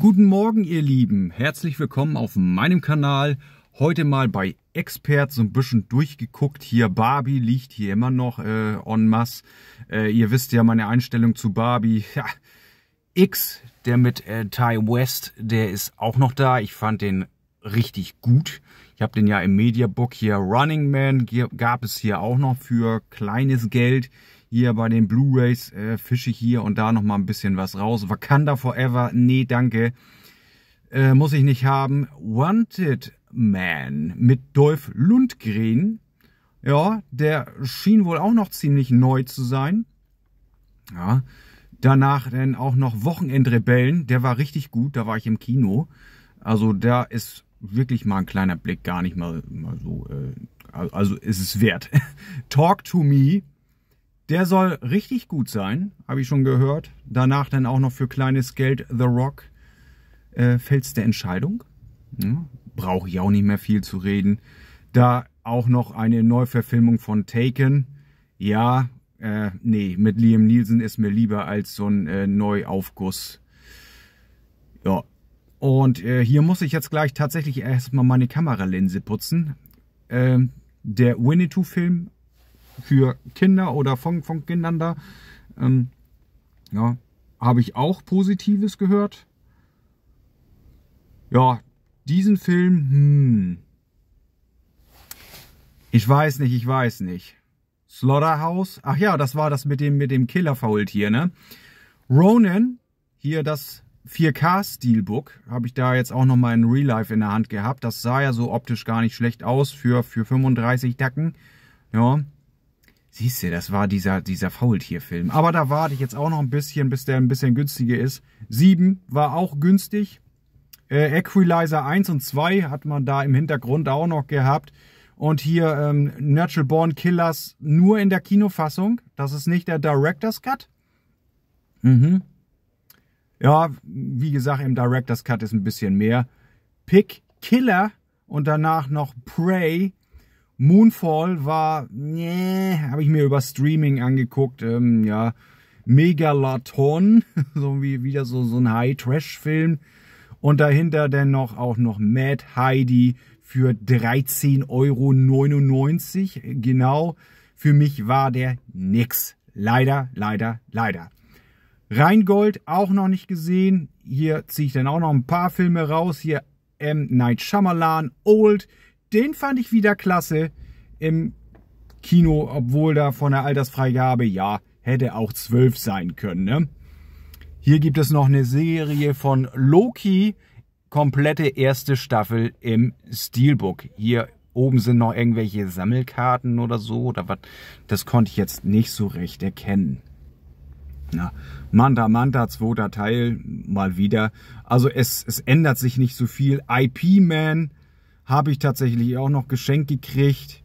Guten Morgen, ihr Lieben. Herzlich willkommen auf meinem Kanal. Heute mal bei Expert so ein bisschen durchgeguckt. Hier Barbie liegt hier immer noch äh, en masse. Äh, ihr wisst ja meine Einstellung zu Barbie. Ja, X, der mit äh, Ty West, der ist auch noch da. Ich fand den richtig gut. Ich habe den ja im Mediabook hier Running Man gab es hier auch noch für kleines Geld. Hier bei den Blu-Rays äh, fische ich hier und da nochmal ein bisschen was raus. Wakanda Forever, nee, danke. Äh, muss ich nicht haben. Wanted Man mit Dolph Lundgren. Ja, der schien wohl auch noch ziemlich neu zu sein. Ja. Danach dann auch noch Wochenendrebellen. Der war richtig gut, da war ich im Kino. Also da ist wirklich mal ein kleiner Blick gar nicht mal, mal so. Äh, also ist es wert. Talk to Me der soll richtig gut sein, habe ich schon gehört. Danach dann auch noch für kleines Geld The Rock. Äh, Fels der Entscheidung. Ja, Brauche ich auch nicht mehr viel zu reden. Da auch noch eine Neuverfilmung von Taken. Ja, äh, nee, mit Liam Nielsen ist mir lieber als so ein äh, Neuaufguss. Ja. Und äh, hier muss ich jetzt gleich tatsächlich erstmal meine Kameralinse putzen. Ähm, der Winnetou-Film für Kinder oder von, von Kindern da. Ähm, ja, habe ich auch Positives gehört. Ja, diesen Film, hm. Ich weiß nicht, ich weiß nicht. Slaughterhouse. Ach ja, das war das mit dem, mit dem Killer-Faultier, ne? Ronan, hier das 4K-Steelbook, habe ich da jetzt auch noch mal in Real Life in der Hand gehabt. Das sah ja so optisch gar nicht schlecht aus für, für 35 Dacken. Ja, Siehst du, das war dieser, dieser Faultier-Film. Aber da warte ich jetzt auch noch ein bisschen, bis der ein bisschen günstiger ist. 7 war auch günstig. Äh, Equalizer 1 und 2 hat man da im Hintergrund auch noch gehabt. Und hier ähm, Natural Born Killers nur in der Kinofassung. Das ist nicht der Director's Cut. Mhm. Ja, wie gesagt, im Director's Cut ist ein bisschen mehr. Pick Killer und danach noch Prey Moonfall war, nee, habe ich mir über Streaming angeguckt, ähm, ja, Megalaton, so wie wieder so, so ein High-Trash-Film. Und dahinter dennoch auch noch Mad Heidi für 13,99 Euro. Genau, für mich war der nix. Leider, leider, leider. Rheingold auch noch nicht gesehen. Hier ziehe ich dann auch noch ein paar Filme raus. Hier M. Night Shyamalan, Old den fand ich wieder klasse im Kino, obwohl da von der Altersfreigabe, ja, hätte auch zwölf sein können. Ne? Hier gibt es noch eine Serie von Loki, komplette erste Staffel im Steelbook. Hier oben sind noch irgendwelche Sammelkarten oder so oder was. Das konnte ich jetzt nicht so recht erkennen. Na, Manta Manta, zweiter Teil, mal wieder. Also es, es ändert sich nicht so viel. IP Man habe ich tatsächlich auch noch geschenkt gekriegt.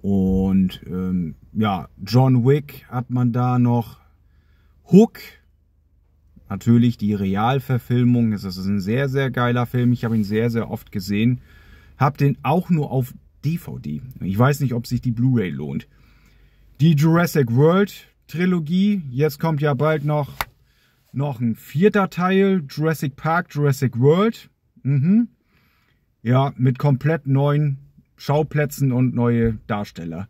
Und ähm, ja, John Wick hat man da noch. Hook, natürlich die Realverfilmung. Es ist ein sehr, sehr geiler Film. Ich habe ihn sehr, sehr oft gesehen. Hab den auch nur auf DVD. Ich weiß nicht, ob sich die Blu-ray lohnt. Die Jurassic World Trilogie. Jetzt kommt ja bald noch, noch ein vierter Teil. Jurassic Park, Jurassic World. Mhm. Ja, mit komplett neuen Schauplätzen und neue Darsteller.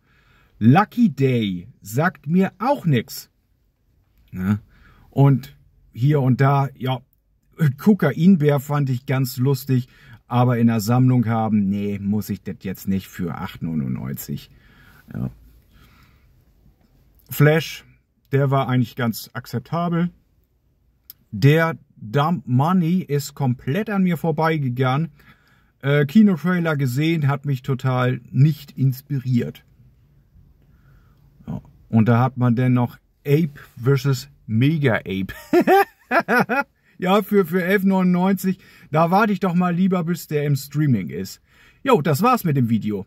Lucky Day sagt mir auch nichts. Ne? Und hier und da, ja, Kokainbär fand ich ganz lustig, aber in der Sammlung haben, nee, muss ich das jetzt nicht für 8,99. Ja. Flash, der war eigentlich ganz akzeptabel. Der Dump Money ist komplett an mir vorbeigegangen. Äh, Kinotrailer gesehen, hat mich total nicht inspiriert. Und da hat man dann noch Ape vs. Mega Ape. ja, für, für 11,99. Da warte ich doch mal lieber, bis der im Streaming ist. Jo, das war's mit dem Video.